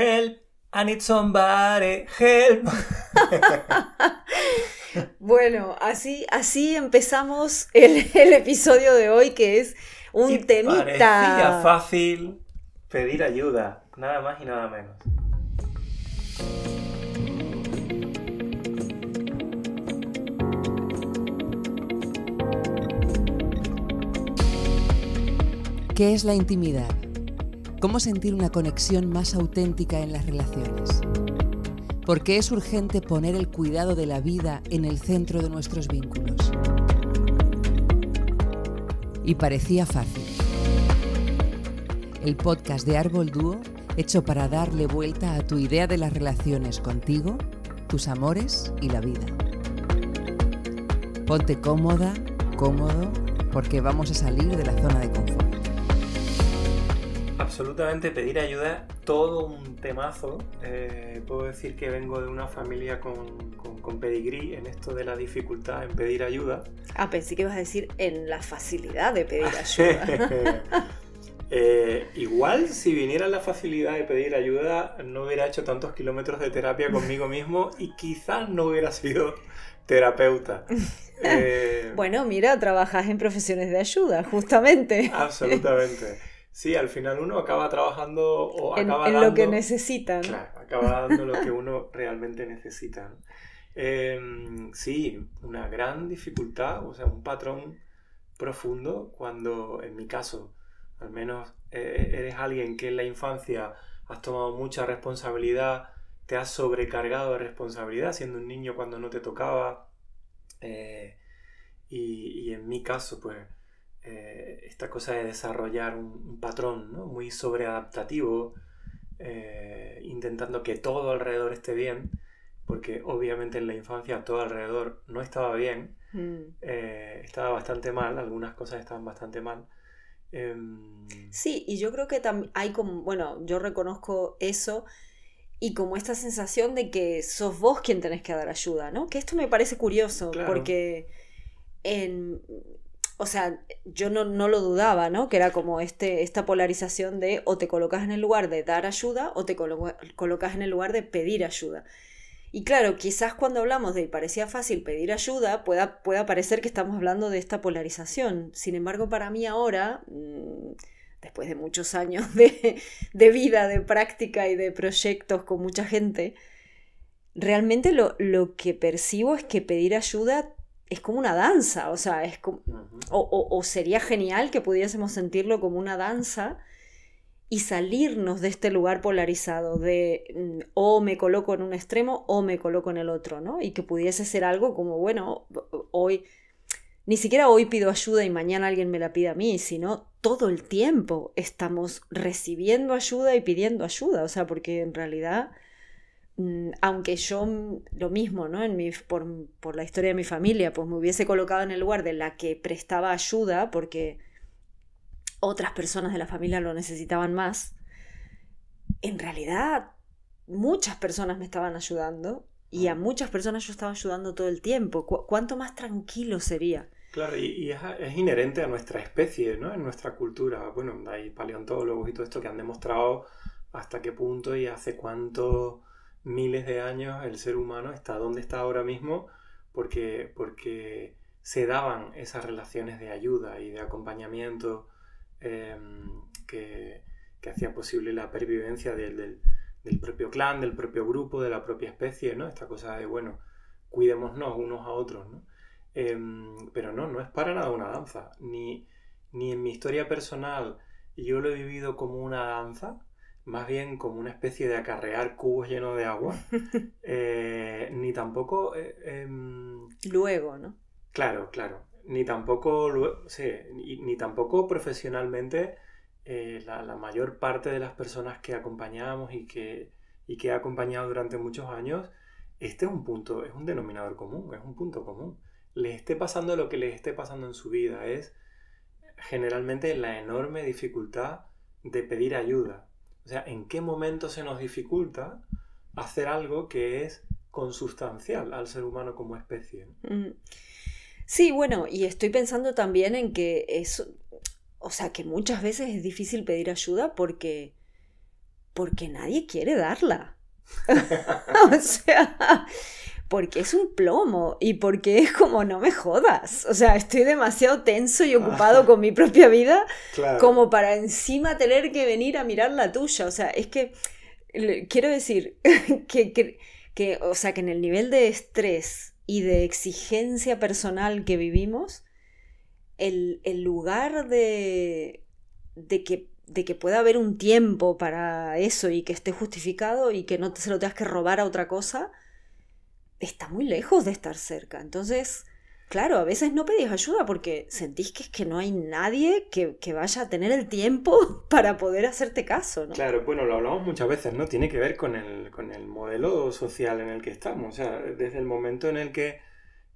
Help, I need somebody, help. bueno, así, así empezamos el, episodio de hoy, que es un y fácil pedir ayuda, nada más y nada menos. ¿Qué es la intimidad? cómo sentir una conexión más auténtica en las relaciones. Porque es urgente poner el cuidado de la vida en el centro de nuestros vínculos. Y parecía fácil. El podcast de Árbol Dúo, hecho para darle vuelta a tu idea de las relaciones contigo, tus amores y la vida. Ponte cómoda, cómodo, porque vamos a salir de la zona de confort absolutamente pedir ayuda, todo un temazo. Eh, puedo decir que vengo de una familia con, con, pedigrí en esto de la dificultad en pedir ayuda. Ah, pensé que ibas a decir en la facilidad de pedir ayuda. Eh, igual si viniera la facilidad de pedir ayuda, no hubiera hecho tantos kilómetros de terapia conmigo mismo y quizás no hubiera sido terapeuta. Eh, bueno, mira, trabajas en profesiones de ayuda, justamente. Absolutamente. Sí, al final uno acaba trabajando o acaba lo que necesitan. Claro, acaba dando lo que uno realmente necesita. Em, sí, una gran dificultad, o sea, un patrón profundo cuando, en mi caso, al menos eh, eres alguien que en la infancia has tomado mucha responsabilidad, te has sobrecargado de responsabilidad siendo un niño cuando no te tocaba. Eh, y, y en mi caso, pues eh, esta cosa de desarrollar un, patrón muy sobreadaptativo, eh, intentando que todo alrededor esté bien, porque obviamente en la infancia todo alrededor no estaba bien, mm. eh, estaba bastante mal, algunas cosas estaban bastante mal. Em, sí, y yo creo que también hay como, bueno, yo reconozco eso y como esta sensación de que sos vos quien tenés que dar ayuda, ¿no? Que esto me parece curioso, porque en, o sea, yo no, lo dudaba, ¿no? Que era como este, esta polarización de o te colocas en el lugar de dar ayuda o te colocas en el lugar de pedir ayuda. Y claro, quizás cuando hablamos de parecía fácil pedir ayuda, pueda, pueda parecer que estamos hablando de esta polarización. Sin embargo, para mí ahora, mm, después de muchos años de, de vida, de práctica y de proyectos con mucha gente, realmente lo, lo que percibo es que pedir ayuda es como una danza, o sea, es o, sería genial que pudiésemos sentirlo como una danza y salirnos de este lugar polarizado de mm, o me coloco en un extremo o me coloco en el otro, ¿no? Y que pudiese ser algo como, bueno, hoy, ni siquiera hoy pido ayuda y mañana alguien me la pida a mí, sino todo el tiempo estamos recibiendo ayuda y pidiendo ayuda, o sea, porque en realidad Mm, aunque yo mm, lo mismo, ¿no? En por, la historia de mi familia, pues me hubiese colocado en el lugar de la que prestaba ayuda porque otras personas de la familia lo necesitaban más, en realidad muchas personas me estaban ayudando y a ah. muchas personas yo estaba ayudando todo el tiempo. ¿Cuánto más tranquilo sería? Claro, y, es, inherente a nuestra especie, ¿no? En nuestra cultura. Bueno, hay paleontólogos y todo esto que han demostrado hasta qué punto y hace cuánto miles de años el ser humano está donde está ahora mismo porque, porque se daban esas relaciones de ayuda y de acompañamiento em, que, que hacía posible la pervivencia del, del, propio clan, del propio grupo, de la propia especie, ¿no? Esta cosa de, bueno, cuidémonos unos a otros, ¿no? Em, pero no, no es para nada una danza. Ni, ni en mi historia personal yo lo he vivido como una danza, más bien como una especie de acarrear cubos llenos de agua, eh, ni tampoco... Eh, em, luego, ¿no? Claro, claro. Ni tampoco, ni, tampoco profesionalmente eh, la, mayor parte de las personas que acompañamos y que, y que he acompañado durante muchos años, este es un punto, es un denominador común, es un punto común. Les esté pasando lo que les esté pasando en su vida, es generalmente la enorme dificultad de pedir ayuda, o sea, ¿en qué momento se nos dificulta hacer algo que es consustancial al ser humano como especie? Mm. Sí, bueno, y estoy pensando también en que eso... o sea, que muchas veces es difícil pedir ayuda porque, porque nadie quiere darla. o sea, porque es un plomo y porque es como no me jodas. O sea, estoy demasiado tenso y ocupado con mi propia vida como para encima tener que venir a mirar la tuya. O sea, es que quiero decir que, o sea, que en el nivel de estrés y de exigencia personal que vivimos, el, lugar de, de que de que pueda haber un tiempo para eso y que esté justificado y que no te, se lo tengas que robar a otra cosa, está muy lejos de estar cerca. Entonces, claro, a veces no pedís ayuda porque sentís que es que no hay nadie que, vaya a tener el tiempo para poder hacerte caso, ¿no? Claro, bueno, lo hablamos muchas veces, ¿no? Tiene que ver con el, modelo social en el que estamos. O sea, desde el momento en el que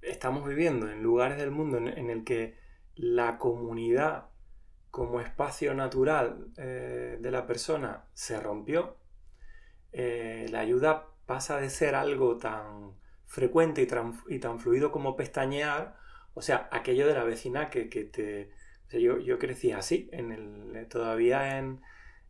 estamos viviendo en lugares del mundo en, el que la comunidad como espacio natural eh, de la persona se rompió, eh, la ayuda pasa de ser algo tan frecuente y, tan fluido como pestañear, o sea, aquello de la vecina que, te... yo, crecí así, en el, todavía en,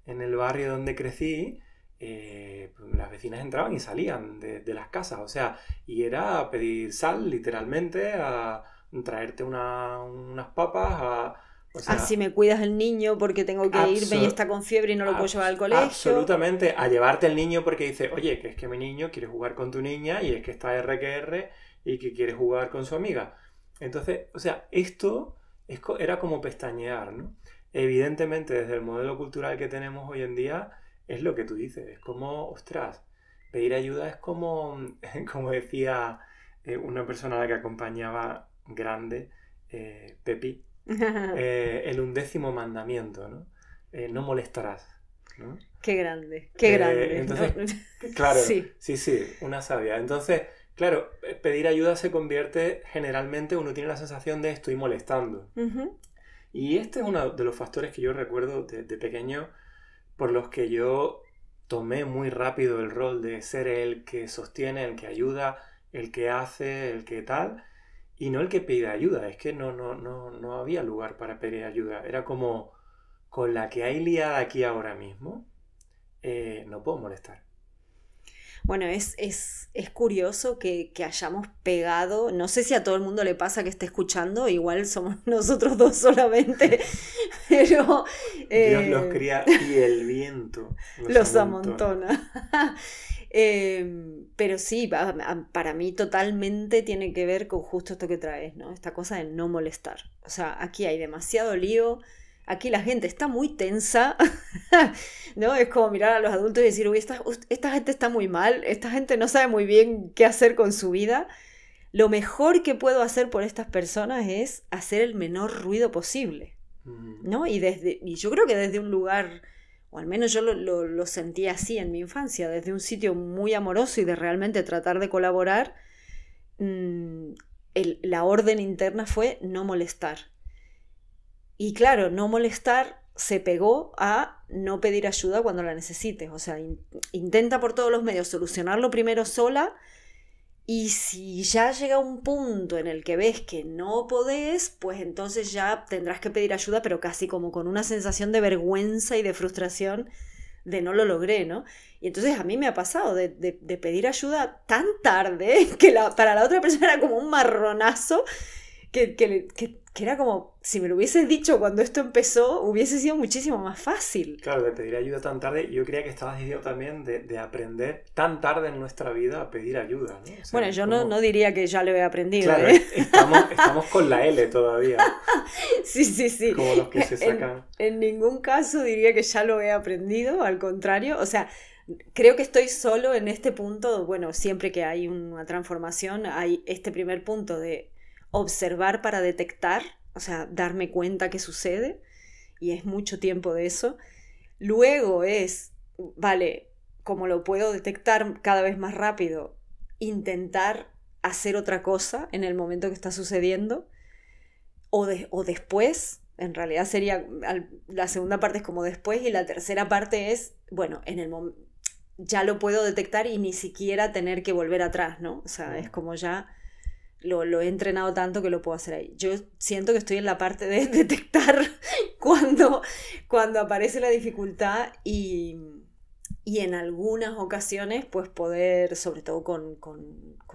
el barrio donde crecí, eh, pues las vecinas entraban y salían de, las casas, o sea, y era pedir sal literalmente, a traerte unas papas, a Ah, si Así me cuidas el niño porque tengo que irme y está con fiebre y no lo puedo llevar al colegio. Absolutamente, a llevarte el niño porque dice, oye, que es que mi niño quiere jugar con tu niña y es que está RQR y que quiere jugar con su amiga. Entonces, o sea, esto era como pestañear, ¿no? Evidentemente, desde el modelo cultural que tenemos hoy en día, es lo que tú dices, es como, ostras, pedir ayuda es como, como decía eh, una persona la que acompañaba grande, eh, Pepi, el eh, undécimo mandamiento, ¿no? Eh, molestarás. Qué grande, qué eh, grande. claro, sí. sí, sí, una sabia. Entonces, claro, pedir ayuda se convierte generalmente, uno tiene la sensación de estoy molestando. Y este es uno de los factores que yo recuerdo de, de, pequeño por los que yo tomé muy rápido el rol de ser el que sostiene, el que ayuda, el que hace, el que tal. Y no el que pida ayuda, es que no, no, no, no había lugar para pedir ayuda. Era como, con la que hay liada aquí ahora mismo, eh, no puedo molestar. Bueno, es, es, curioso que, hayamos pegado, no sé si a todo el mundo le pasa que esté escuchando, igual somos nosotros dos solamente, pero... Dios los eh, cría y el viento los, amontona. Em, pero sí, para mí totalmente tiene que ver con justo esto que traes, ¿no? Esta cosa de no molestar. O sea, aquí hay demasiado lío, aquí la gente está muy tensa, ¿no? Es como mirar a los adultos y decir, uy, esta, esta gente está muy mal, esta gente no sabe muy bien qué hacer con su vida. Lo mejor que puedo hacer por estas personas es hacer el menor ruido posible, ¿no? Y, desde, y yo creo que desde un lugar o al menos yo lo, sentí así en mi infancia, desde un sitio muy amoroso y de realmente tratar de colaborar, mm, la orden interna fue no molestar. Y claro, no molestar se pegó a no pedir ayuda cuando la necesites. O sea, intenta por todos los medios solucionarlo primero sola y si ya llega un punto en el que ves que no podés, pues entonces ya tendrás que pedir ayuda, pero casi como con una sensación de vergüenza y de frustración de no lo logré, ¿no? Y entonces a mí me ha pasado de, pedir ayuda tan tarde que para la otra persona era como un marronazo que, que, que que era como, si me lo hubieses dicho cuando esto empezó, hubiese sido muchísimo más fácil. Claro, de pedir ayuda tan tarde, yo creía que estabas diciendo también de, aprender tan tarde en nuestra vida a pedir ayuda. ¿no? bueno, yo no, no diría que ya lo he aprendido. Claro, ¿eh? estamos, con la L todavía. sí, sí, sí. Como los que se sacan. en ningún caso diría que ya lo he aprendido, al contrario, o sea... Creo que estoy solo en este punto, bueno, siempre que hay una transformación, hay este primer punto de observar para detectar, o sea, darme cuenta que sucede, y es mucho tiempo de eso. Luego es, vale, como lo puedo detectar cada vez más rápido, intentar hacer otra cosa en el momento que está sucediendo, o, o después, en realidad sería, la segunda parte es como después y la tercera parte es, bueno, en el ya lo puedo detectar y ni siquiera tener que volver atrás, ¿no? O sea, es como ya lo, he entrenado tanto que lo puedo hacer ahí. Yo siento que estoy en la parte de detectar cuando, cuando aparece la dificultad y, en algunas ocasiones, pues poder, sobre todo con,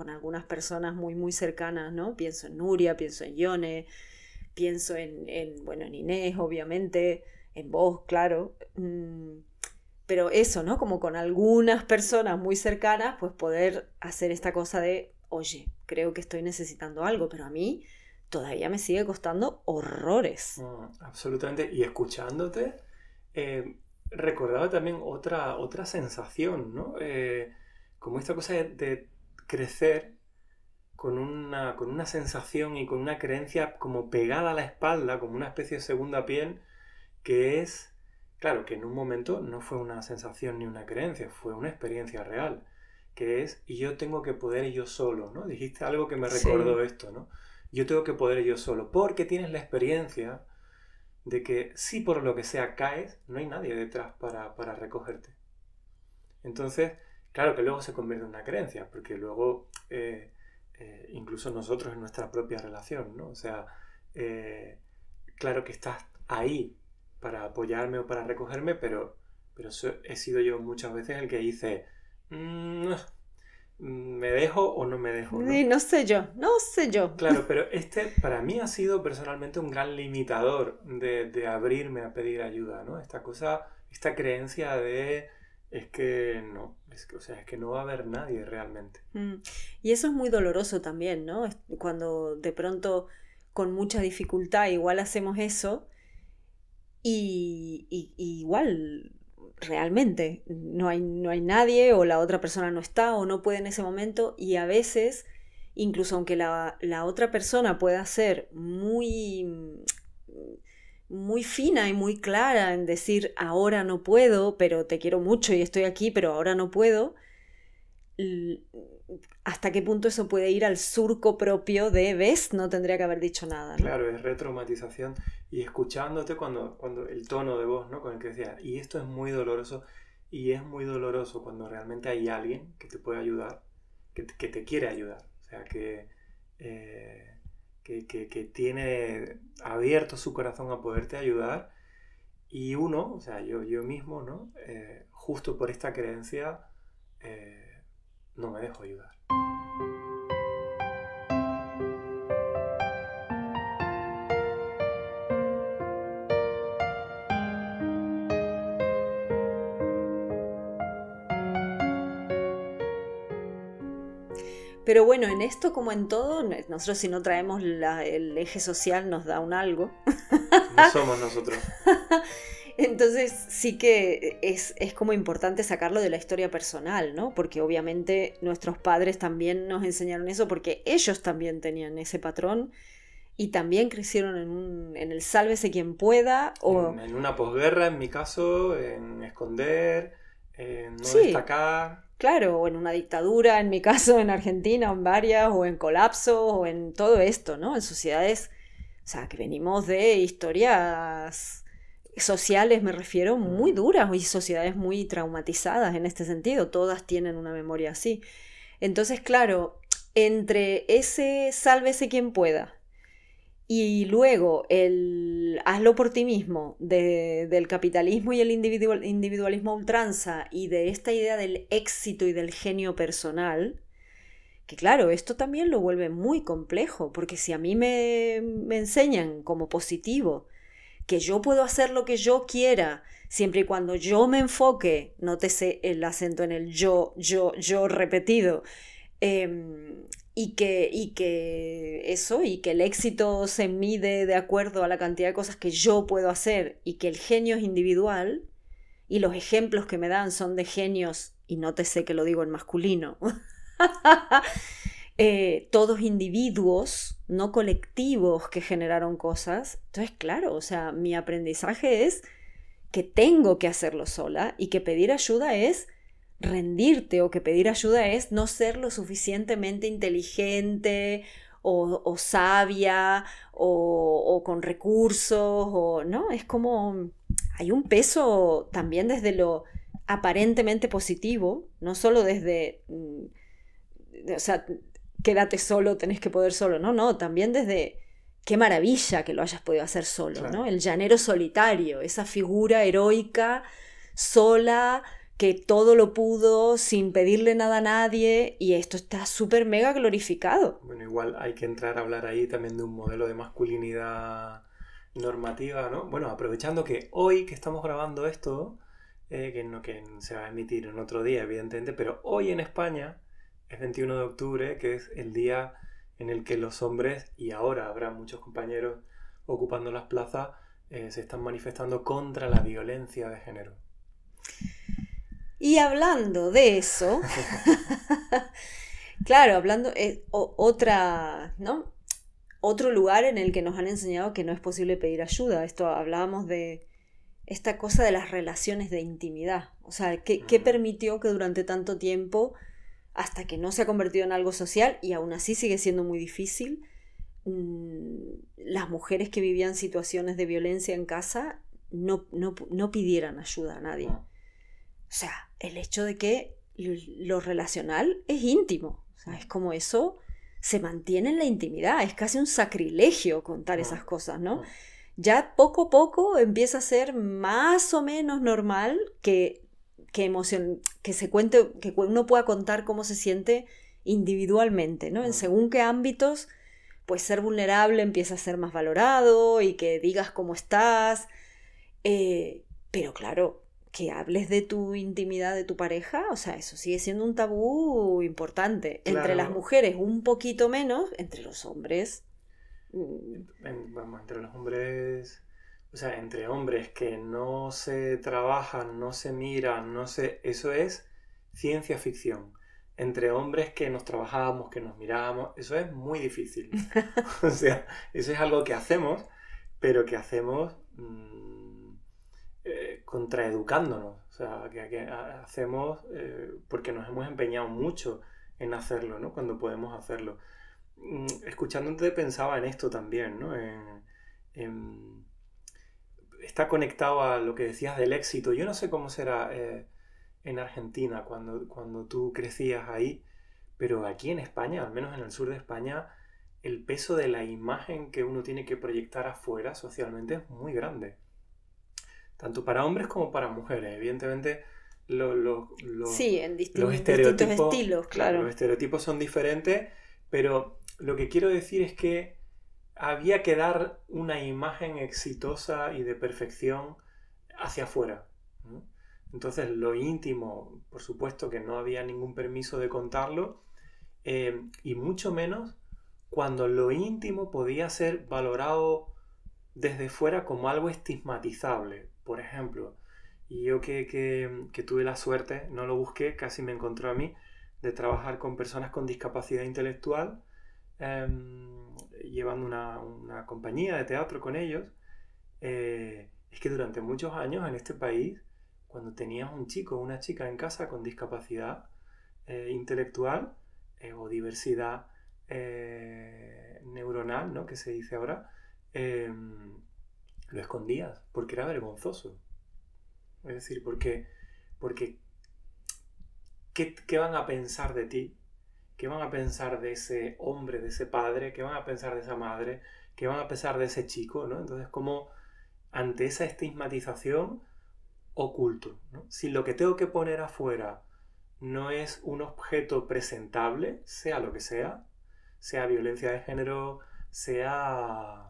algunas personas muy, muy cercanas, ¿no? Pienso en Nuria, pienso en Yone, pienso en, bueno, en Inés, obviamente, en vos, claro. Mm, pero eso, ¿no? Como con algunas personas muy cercanas, pues poder hacer esta cosa de oye, creo que estoy necesitando algo, pero a mí todavía me sigue costando horrores. Mm, absolutamente, y escuchándote, eh, recordaba también otra, otra sensación, ¿no? Eh, como esta cosa de, crecer con una, con una, sensación y con una creencia como pegada a la espalda, como una especie de segunda piel, que es, claro, que en un momento no fue una sensación ni una creencia, fue una experiencia real que es y yo tengo que poder yo solo, ¿no? Dijiste algo que me recordó esto, ¿no? Yo tengo que poder yo solo, porque tienes la experiencia de que si por lo que sea caes, no hay nadie detrás para, recogerte. Entonces, claro que luego se convierte en una creencia, porque luego eh, eh, incluso nosotros en nuestra propia relación, ¿no? O sea, eh, claro que estás ahí para apoyarme o para recogerme, pero, pero he sido yo muchas veces el que dice, Mm, mm, ¿Me dejo o no me dejo? ¿no? no sé yo, no sé yo. Claro, pero este para mí ha sido personalmente un gran limitador de, abrirme a pedir ayuda, ¿no? Esta cosa, esta creencia de es que no, o sea, es que no va a haber nadie realmente. Mm. Y eso es muy doloroso también, ¿no? Cuando de pronto con mucha dificultad igual hacemos eso y, y igual realmente no hay, nadie o la otra persona no está o no puede en ese momento y a veces, incluso aunque la, la otra persona pueda ser muy muy fina y muy clara en decir ahora no puedo, pero te quiero mucho y estoy aquí, pero ahora no puedo, hasta qué punto eso puede ir al surco propio de, ves, no tendría que haber dicho nada. Claro, es retraumatización y escuchándote cuando, cuando el tono de voz, ¿no? Con el que decía, y esto es muy doloroso, y es muy doloroso cuando realmente hay alguien que te puede ayudar, que, te quiere ayudar, o sea, eh, que, que, tiene abierto su corazón a poderte ayudar. Y uno, o sea, yo, yo mismo, ¿no? Eh, justo por esta creencia, eh, no me dejo ayudar. Pero bueno, en esto como en todo, nosotros si no traemos el eje social nos da un algo. No somos nosotros. Entonces sí que es, como importante sacarlo de la historia personal, ¿no? Porque obviamente nuestros padres también nos enseñaron eso porque ellos también tenían ese patrón y también crecieron en, en el sálvese quien pueda o... En, una posguerra, en mi caso, en esconder, en no sí, destacar. Claro, o en una dictadura, en mi caso, en Argentina, o en varias, o en colapso, o en todo esto, ¿no? En sociedades, o sea, que venimos de historias sociales, me refiero, muy duras y sociedades muy traumatizadas en este sentido. Todas tienen una memoria así. Entonces, claro, entre ese sálvese quien pueda y luego el hazlo por ti mismo del capitalismo y el individualismo ultranza y de esta idea del éxito y del genio personal, que claro, esto también lo vuelve muy complejo, porque si a mí me, me enseñan como positivo, que yo puedo hacer lo que yo quiera, siempre y cuando yo me enfoque, nótese el acento en el yo, yo, yo repetido, em, y, que, y que eso, y que el éxito se mide de acuerdo a la cantidad de cosas que yo puedo hacer, y que el genio es individual, y los ejemplos que me dan son de genios, y nótese que lo digo en masculino. Eh, todos individuos, no colectivos que generaron cosas. Entonces, claro, o sea, mi aprendizaje es que tengo que hacerlo sola y que pedir ayuda es rendirte o que pedir ayuda es no ser lo suficientemente inteligente o, sabia o, o, con recursos o no, es como hay un peso también desde lo aparentemente positivo, no solo desde, mm, o sea, quédate solo, tenés que poder solo. No, no, también desde qué maravilla que lo hayas podido hacer solo, ¿no? El llanero solitario, esa figura heroica, sola, que todo lo pudo sin pedirle nada a nadie y esto está súper mega glorificado. Bueno, igual hay que entrar a hablar ahí también de un modelo de masculinidad normativa, ¿no? Bueno, aprovechando que hoy que estamos grabando esto, eh, que, no, que se va a emitir en otro día, evidentemente, pero hoy en España es 21 de octubre, que es el día en el que los hombres, y ahora habrá muchos compañeros ocupando las plazas, eh, se están manifestando contra la violencia de género. Y hablando de eso, claro, hablando eh, otra, ¿no? Otro lugar en el que nos han enseñado que no es posible pedir ayuda. Esto hablábamos de esta cosa de las relaciones de intimidad. O sea, ¿qué permitió que durante tanto tiempo hasta que no se ha convertido en algo social y aún así sigue siendo muy difícil. Mm, las mujeres que vivían situaciones de violencia en casa no, no, pidieran ayuda a nadie. O sea, el hecho de que lo relacional es íntimo, es como eso se mantiene en la intimidad, es casi un sacrilegio contar ah, esas cosas, ¿no? Ah. Ya poco a poco empieza a ser más o menos normal que que, que se cuente, que uno pueda contar cómo se siente individualmente, ¿no? En según qué ámbitos, pues ser vulnerable empieza a ser más valorado y que digas cómo estás, eh, pero claro, que hables de tu intimidad de tu pareja, o sea, eso sigue siendo un tabú importante. Entre las mujeres un poquito menos, entre los hombres. Mm, vamos, entre los hombres o sea, entre hombres que no se trabajan, no se miran, no se... Eso es ciencia ficción. Entre hombres que nos trabajábamos, que nos mirábamos... eso es muy difícil. o sea, eso es algo que hacemos, pero que hacemos mm, eh, contraeducándonos. O sea, que, hacemos eh, porque nos hemos empeñado mucho en hacerlo, ¿no? Cuando podemos hacerlo. Escuchando mm, Escuchándote pensaba en esto también, ¿no? en está conectado a lo que decías del éxito. Yo no sé cómo será eh, en Argentina cuando, cuando tú crecías ahí, pero aquí en España, al menos en el sur de España, el peso de la imagen que uno tiene que proyectar afuera socialmente es muy grande. Tanto para hombres como para mujeres. Evidentemente, lo claro. Los estereotipos son diferentes, pero lo que quiero decir es que había que dar una imagen exitosa y de perfección hacia afuera. Entonces, lo íntimo, por supuesto que no había ningún permiso de contarlo, eh, y mucho menos cuando lo íntimo podía ser valorado desde fuera como algo estigmatizable. Por ejemplo, y yo que, tuve la suerte, no lo busqué, casi me encontró a mí, de trabajar con personas con discapacidad intelectual, Em, llevando una, compañía de teatro con ellos, eh, es que durante muchos años en este país, cuando tenías un chico o una chica en casa con discapacidad eh, intelectual eh, o diversidad neuronal, ¿no? que se dice ahora, em, lo escondías porque era vergonzoso. Es decir, porque, porque ¿qué, ¿qué van a pensar de ti ¿Qué van a pensar de ese hombre, de ese padre? ¿Qué van a pensar de esa madre? ¿Qué van a pensar de ese chico? ¿no? Entonces, como ante esa estigmatización, oculto. ¿no? Si lo que tengo que poner afuera no es un objeto presentable, sea lo que sea, sea violencia de género, sea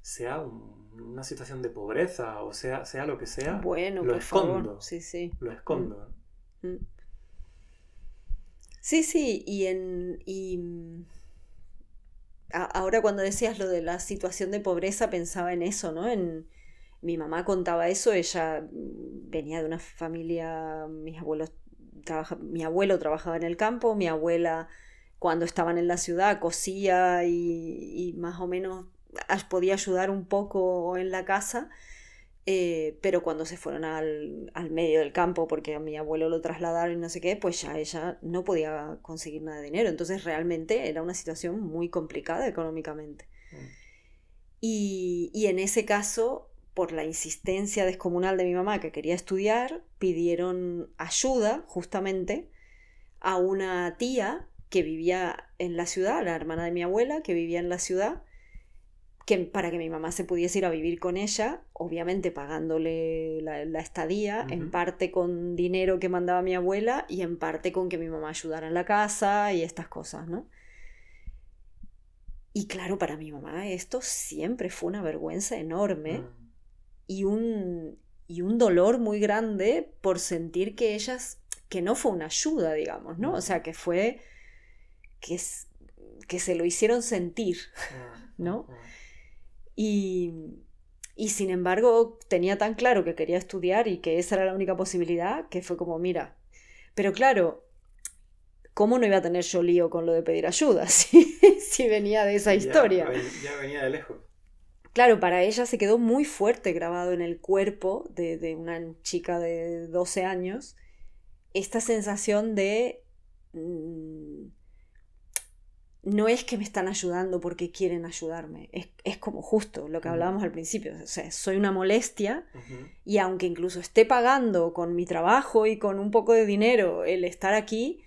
sea una situación de pobreza o sea, sea lo que sea, bueno, lo escondo. Sí, sí. Lo escondo. Mm. Mm. Sí, sí, y en... Y... Mm, ahora cuando decías lo de la situación de pobreza pensaba en eso, ¿no? En, mi mamá contaba eso, ella mm, venía de una familia, mis abuelos mi abuelo trabajaba en el campo, mi abuela cuando estaban en la ciudad cosía y, y, más o menos ah, podía ayudar un poco en la casa eh, pero cuando se fueron al, medio del campo, porque a mi abuelo lo trasladaron y no sé qué, pues ya ella no podía conseguir nada de dinero. Entonces realmente era una situación muy complicada económicamente. y, en ese caso, por la insistencia descomunal de mi mamá que quería estudiar, pidieron ayuda justamente a una tía que vivía en la ciudad, la hermana de mi abuela, que vivía en la ciudad para que mi mamá se pudiese ir a vivir con ella, obviamente pagándole la, estadía, en parte con dinero que mandaba mi abuela y en parte con que mi mamá ayudara en la casa y estas cosas, ¿no? Y claro, para mi mamá esto siempre fue una vergüenza enorme mm. y, un, y un dolor muy grande por sentir que ellas, que no fue una ayuda, digamos, ¿no? O sea, que fue, que, que se lo hicieron sentir, mm. ¿no? Mm. Y, sin embargo tenía tan claro que quería estudiar y que esa era la única posibilidad que fue como, mira, pero claro, ¿cómo no iba a tener yo lío con lo de pedir ayuda si, venía de esa historia? Ya, venía de lejos. Claro, para ella se quedó muy fuerte grabado en el cuerpo de, una chica de 12 años esta sensación de mm, no es que me están ayudando porque quieren ayudarme, es, como justo lo que hablábamos al principio, o sea, soy una molestia y aunque incluso esté pagando con mi trabajo y con un poco de dinero el estar aquí,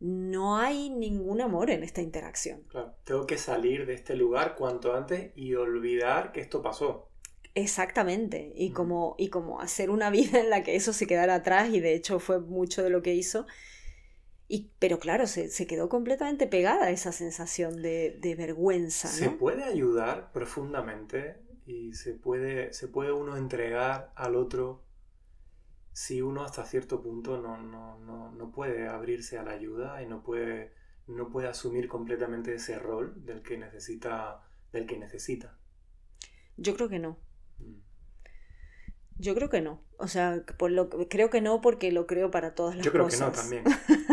no hay ningún amor en esta interacción. tengo que salir de este lugar cuanto antes y olvidar que esto pasó. Exactamente, y, como, y como hacer una vida en la que eso se quedara atrás y de hecho fue mucho de lo que hizo y, pero claro, se, quedó completamente pegada a esa sensación de, vergüenza. Se puede ayudar profundamente y se puede, se puede uno entregar al otro si uno hasta cierto punto no, puede abrirse a la ayuda y no puede, no puede asumir completamente ese rol del que necesita. Del que necesita. Yo creo que no. Mm. Yo creo que no. O sea, por lo, creo que no porque lo creo para todas las cosas. Yo creo que no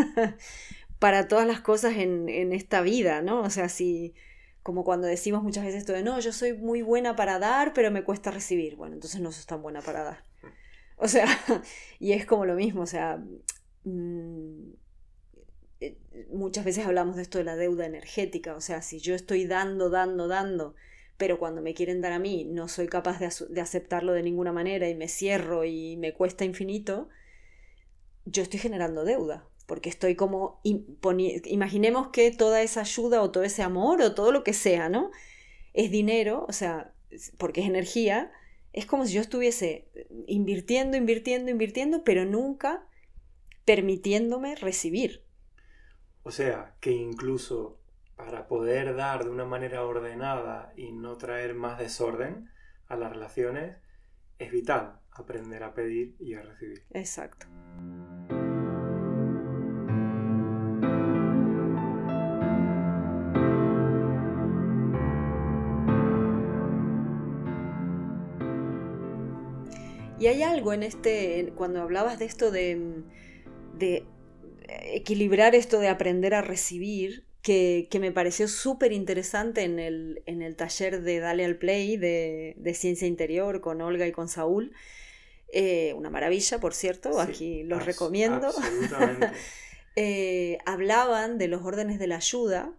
también. para todas las cosas en, en, esta vida, ¿no? O sea, si como cuando decimos muchas veces esto de no, yo soy muy buena para dar, pero me cuesta recibir. Bueno, entonces no sos tan buena para dar. O sea, y es como lo mismo, o sea, mm, eh, muchas veces hablamos de esto de la deuda energética, o sea, si yo estoy dando, dando, dando, pero cuando me quieren dar a mí no soy capaz de, aceptarlo de ninguna manera y me cierro y me cuesta infinito, yo estoy generando deuda porque estoy como, imaginemos que toda esa ayuda o todo ese amor o todo lo que sea, ¿no? Es dinero, o sea, porque es energía, es como si yo estuviese invirtiendo, invirtiendo, invirtiendo, pero nunca permitiéndome recibir. O sea, que incluso para poder dar de una manera ordenada y no traer más desorden a las relaciones, es vital aprender a pedir y a recibir. Exacto. Y hay algo en este, cuando hablabas de esto de, mm, eh, equilibrar esto de aprender a recibir, que, me pareció súper interesante en el, taller de Dale al Play de, Ciencia Interior con Olga y con Saúl. Eh, una maravilla, por cierto, aquí los recomiendo. Eh, hablaban de los órdenes de la ayuda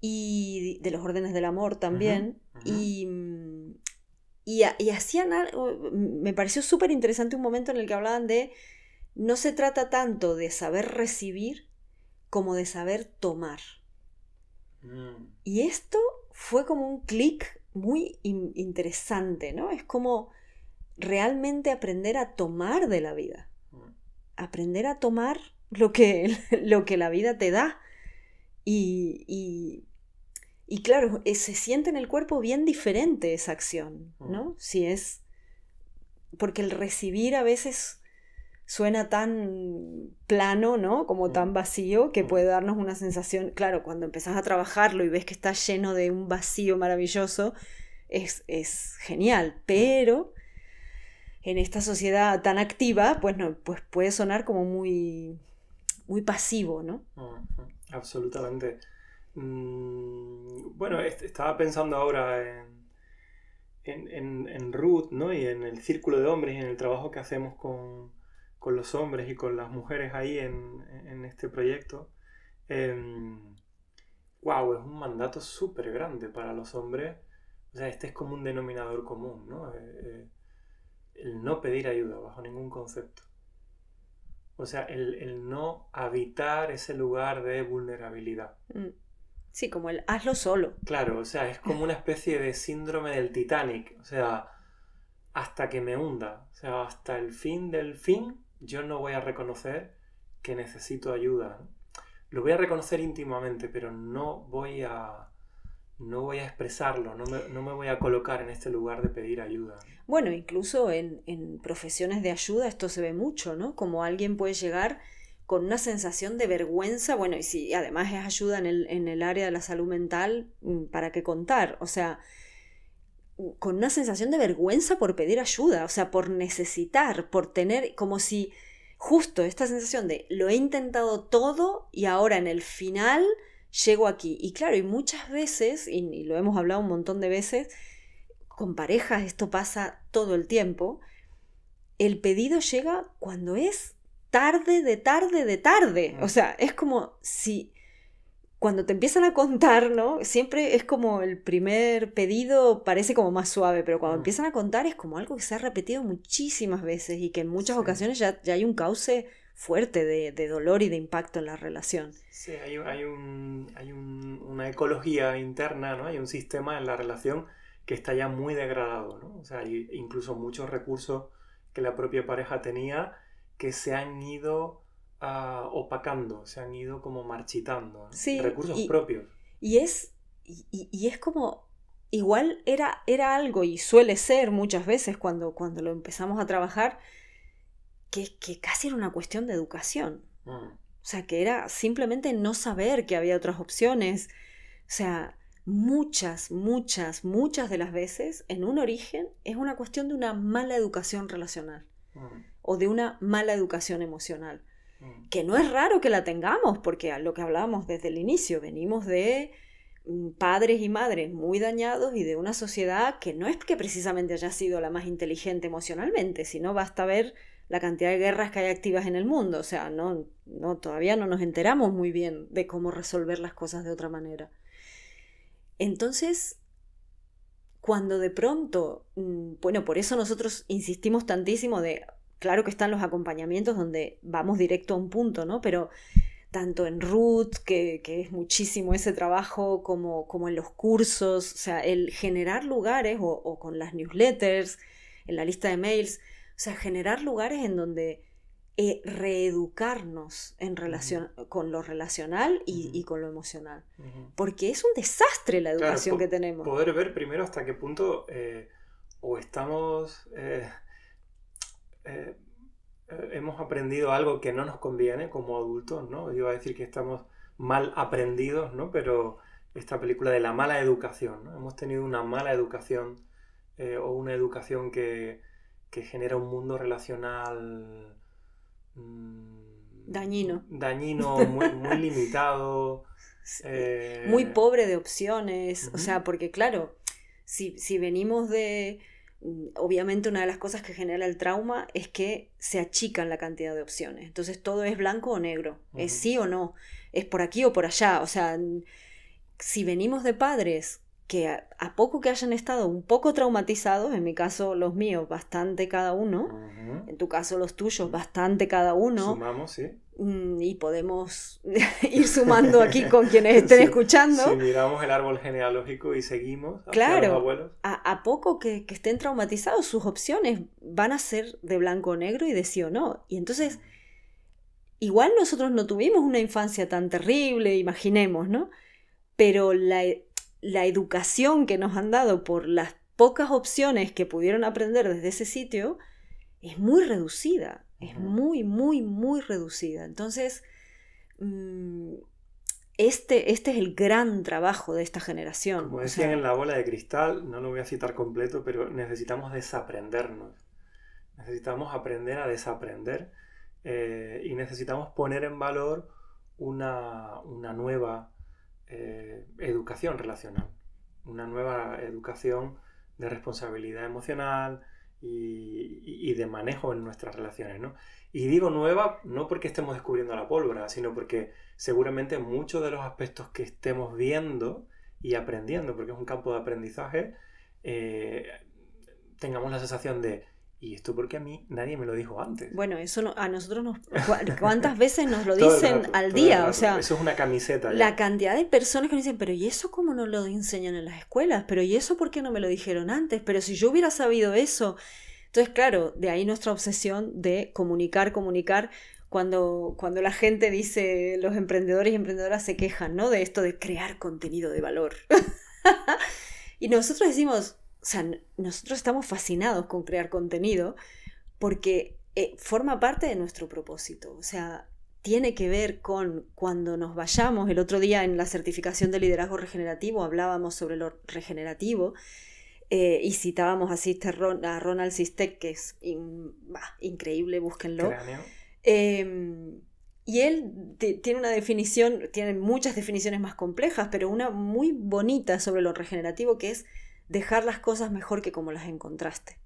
y de los órdenes del amor también. Mm, y, hacían mm, me pareció súper interesante un momento en el que hablaban de, no se trata tanto de saber recibir como de saber tomar. Mm. Y esto fue como un clic muy interesante, ¿no? Es como realmente aprender a tomar de la vida, mm. aprender a tomar lo que, lo que la vida te da. Y, y, claro, eh, se siente en el cuerpo bien diferente esa acción, ¿no? Mm. Si es, porque el recibir a veces suena tan plano, ¿no? Como mm. tan vacío que mm. puede darnos una sensación, claro, cuando empezás a trabajarlo y ves que está lleno de un vacío maravilloso, es, genial, mm. pero en esta sociedad tan activa, pues, no, pues puede sonar como muy, muy pasivo, ¿no? Absolutamente. Bueno, estaba pensando ahora en... En, en, Ruth ¿no? y en el círculo de hombres y en el trabajo que hacemos con, con los hombres y con las mujeres ahí en, este proyecto, eh, em, wow, es un mandato súper grande para los hombres. O sea, este es como un denominador común, ¿no? Eh, eh, el no pedir ayuda bajo ningún concepto. O sea, el, no habitar ese lugar de vulnerabilidad. Mm. Sí, como el hazlo solo. Claro, o sea, es como una especie de síndrome del Titanic. O sea, hasta que me hunda. O sea, hasta el fin del fin, yo no voy a reconocer que necesito ayuda. Lo voy a reconocer íntimamente, pero no voy a, no voy a expresarlo, no me, voy a colocar en este lugar de pedir ayuda. Bueno, incluso en, en profesiones de ayuda esto se ve mucho, ¿no? Como alguien puede llegar con una sensación de vergüenza, bueno, y si además es ayuda en el, en el área de la salud mental, mm, ¿para qué contar? O sea, con una sensación de vergüenza por pedir ayuda, o sea, por necesitar, por tener como si justo esta sensación de lo he intentado todo y ahora en el final llego aquí. Y claro, y muchas veces, y, lo hemos hablado un montón de veces, con parejas esto pasa todo el tiempo, el pedido llega cuando es tarde de tarde de tarde. O sea, es como si cuando te empiezan a contar, ¿no? Siempre es como el primer pedido parece como más suave, pero cuando mm. empiezan a contar es como algo que se ha repetido muchísimas veces y que en muchas ocasiones ya, ya, hay un cauce fuerte de, dolor y de impacto en la relación. Sí, hay, hay, un, hay una ecología interna, ¿no? Hay un sistema en la relación que está ya muy degradado, ¿no? O sea, hay incluso muchos recursos que la propia pareja tenía que se han ido opacando, se han ido como marchitando. recursos propios. Y es, y, es como, igual era, era, algo y suele ser muchas veces cuando, cuando lo empezamos a trabajar, que, que casi era una cuestión de educación. Mm. O sea, que era simplemente no saber que había otras opciones. O sea, muchas, muchas, muchas de las veces en un origen es una cuestión de una mala educación relacional mm. o de una mala educación emocional. Mm. que no es raro que la tengamos, porque a lo que hablábamos desde el inicio, venimos de mm, padres y madres muy dañados y de una sociedad que no es que precisamente haya sido la más inteligente emocionalmente, sino basta ver la cantidad de guerras que hay activas en el mundo, o sea, no, no todavía no nos enteramos muy bien de cómo resolver las cosas de otra manera. Entonces, cuando de pronto, mm, bueno, por eso nosotros insistimos tantísimo de claro que están los acompañamientos donde vamos directo a un punto, ¿no? Pero tanto en Root, que, es muchísimo ese trabajo, como, como, en los cursos, o sea, el generar lugares o, con las newsletters, en la lista de mails, o sea, generar lugares en donde eh, reeducarnos en relación, con lo relacional y, con lo emocional. Porque es un desastre la educación que tenemos. Poder ver primero hasta qué punto eh, o estamos eh, eh, eh, hemos aprendido algo que no nos conviene como adultos, ¿no? Iba a decir que estamos mal aprendidos, ¿no? Pero esta película de la mala educación, Hemos tenido una mala educación eh, o una educación que, que, genera un mundo relacional... Mm, dañino. Dañino, muy, limitado. Muy pobre de opciones. O sea, porque claro, si venimos de Mm, obviamente una de las cosas que genera el trauma es que se achican la cantidad de opciones. Entonces todo es blanco o negro, es sí o no, es por aquí o por allá. O sea, si venimos de padres que a, poco que hayan estado un poco traumatizados, en mi caso los míos bastante cada uno, en tu caso los tuyos bastante cada uno. Sumamos, sí. Mm, y podemos ir sumando aquí con quienes estén escuchando. Si miramos el árbol genealógico y seguimos claro, los abuelos. A, poco que, estén traumatizados, sus opciones van a ser de blanco o negro y de sí o no. Y entonces, igual nosotros no tuvimos una infancia tan terrible, imaginemos, ¿no? Pero la, e, la educación que nos han dado por las pocas opciones que pudieron aprender desde ese sitio es muy reducida, es muy, muy, muy reducida. Entonces, mm, este, este es el gran trabajo de esta generación. Como decían en la bola de cristal, no lo voy a citar completo, pero necesitamos desaprendernos. Necesitamos aprender a desaprender eh, y necesitamos poner en valor una nueva eh, educación relacional, una nueva educación de responsabilidad emocional y, de manejo en nuestras relaciones. ¿no? Y digo nueva no porque estemos descubriendo la pólvora, sino porque seguramente muchos de los aspectos que estemos viendo y aprendiendo, porque es un campo de aprendizaje, eh, tengamos la sensación de ¿y esto porque a mí nadie me lo dijo antes? Bueno, eso a nosotros nos... ¿Cuántas veces nos lo dicen al día? O sea, eso es una camiseta. La cantidad de personas que nos dicen, pero ¿y eso cómo no lo enseñan en las escuelas? ¿Pero y eso por qué no me lo dijeron antes? Pero si yo hubiera sabido eso... Entonces, claro, de ahí nuestra obsesión de comunicar, comunicar, cuando, cuando la gente dice, los emprendedores y emprendedoras se quejan, ¿no? De esto de crear contenido de valor. y nosotros decimos, o sea, nosotros estamos fascinados con crear contenido porque eh, forma parte de nuestro propósito, o sea, tiene que ver con cuando nos vayamos, el otro día en la certificación de liderazgo regenerativo hablábamos sobre lo regenerativo, eh, y citábamos a, este a Ronald Sistek, que es increíble, búsquenlo. Em, y él tiene una definición, tiene muchas definiciones más complejas, pero una muy bonita sobre lo regenerativo que es dejar las cosas mejor que como las encontraste.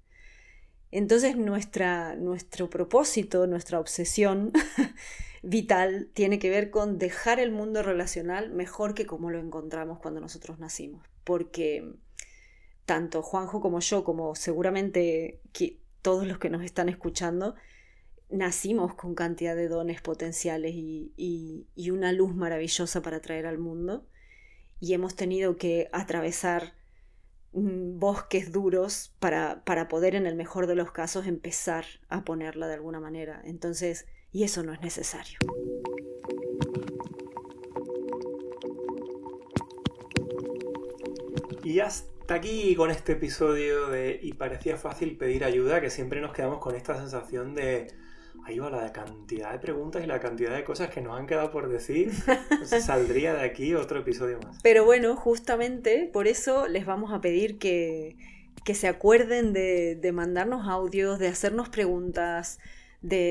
Entonces nuestra, nuestro propósito, nuestra obsesión vital tiene que ver con dejar el mundo relacional mejor que como lo encontramos cuando nosotros nacimos. Porque tanto Juanjo como yo, como seguramente que todos los que nos están escuchando, nacimos con cantidad de dones potenciales y, y una luz maravillosa para traer al mundo. Y hemos tenido que atravesar Mm, bosques duros para, poder en el mejor de los casos empezar a ponerla de alguna manera. Entonces, y eso no es necesario. Y hasta aquí con este episodio de Y parecía fácil pedir ayuda, que siempre nos quedamos con esta sensación de ahí va la cantidad de preguntas y la cantidad de cosas que nos han quedado por decir. saldría de aquí otro episodio más. Pero bueno, justamente por eso les vamos a pedir que, se acuerden de, de mandarnos audios, de hacernos preguntas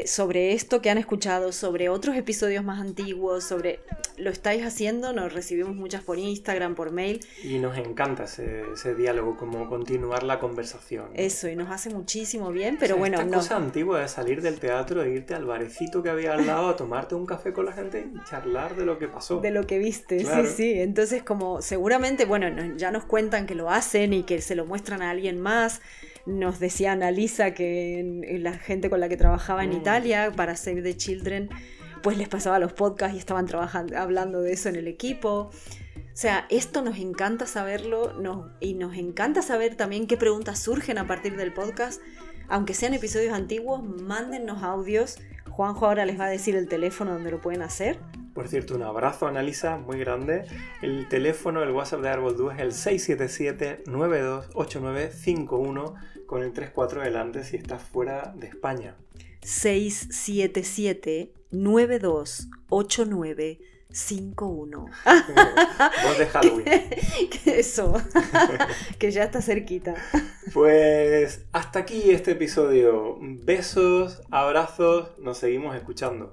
sobre esto que han escuchado, sobre otros episodios más antiguos, sobre lo estáis haciendo, nos recibimos muchas por Instagram, por mail. Y nos encanta ese, diálogo, como continuar la conversación. Eso, y nos hace muchísimo bien, pero bueno... no... cosa antigua de salir del teatro e irte al barecito que había al lado a tomarte un café con la gente y charlar de lo que pasó. De lo que viste, sí, sí. Entonces como seguramente, bueno, ya nos cuentan que lo hacen y que se lo muestran a alguien más. Nos decía Annalisa que la gente con la que trabajaba en mm. Italia para Save the Children, pues les pasaba los podcasts y estaban trabajando, hablando de eso en el equipo. O sea, esto nos encanta saberlo y nos encanta saber también qué preguntas surgen a partir del podcast. Aunque sean episodios antiguos, mándennos audios Juanjo ahora les va a decir el teléfono donde lo pueden hacer. Por cierto, un abrazo, Analisa, muy grande. El teléfono, del WhatsApp de Árbol 2 es el 677-928951 con el 34 delante si estás fuera de España. 677 9289 5-1. Voz de Halloween. que eso, que ya está cerquita. Pues hasta aquí este episodio. Besos, abrazos, nos seguimos escuchando.